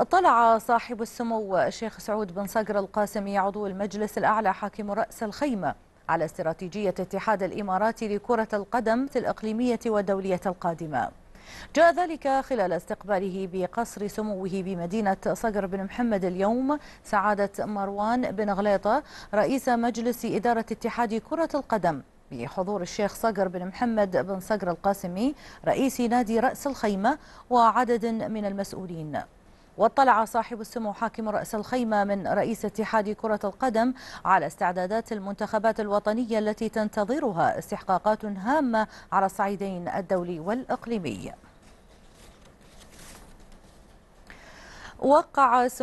اطلع صاحب السمو الشيخ سعود بن صقر القاسمي عضو المجلس الأعلى حاكم رأس الخيمة على استراتيجية اتحاد الإمارات لكرة القدم في الإقليمية والدولية القادمة جاء ذلك خلال استقباله بقصر سموه بمدينة صقر بن محمد اليوم سعادة مروان بن غليطة رئيس مجلس إدارة اتحاد كرة القدم بحضور الشيخ صقر بن محمد بن صقر القاسمي رئيس نادي رأس الخيمة وعدد من المسؤولين واطلع صاحب السمو حاكم رأس الخيمة من رئيس اتحاد كرة القدم على استعدادات المنتخبات الوطنية التي تنتظرها استحقاقات هامة على الصعيدين الدولي والإقليمي وقع